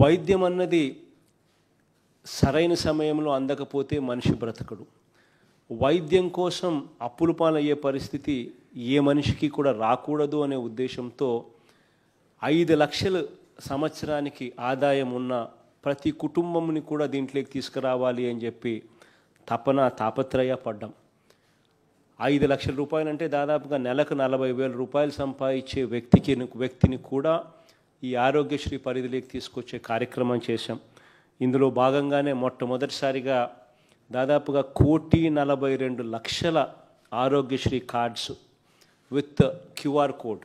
వైద్యం అన్నది సరైన సమయంలో అందకపోతే మనిషి బ్రతకడు వైద్యం కోసం అప్పులు పాలయ్యే పరిస్థితి ఏ మనిషికి కూడా రాకూడదు అనే ఉద్దేశంతో ఐదు లక్షలు సంవత్సరానికి ఆదాయం ఉన్న ప్రతి కుటుంబంని కూడా దీంట్లోకి తీసుకురావాలి అని చెప్పి తపన తాపత్రయ పడ్డాం ఐదు లక్షల రూపాయలంటే దాదాపుగా నెలకు నలభై వేల రూపాయలు సంపాదించే వ్యక్తికి వ్యక్తిని కూడా ఈ ఆరోగ్యశ్రీ పరిధిలోకి తీసుకొచ్చే కార్యక్రమం చేశాం ఇందులో భాగంగానే మొట్టమొదటిసారిగా దాదాపుగా కోటి నలభై రెండు లక్షల Aarogyasri cards with QR code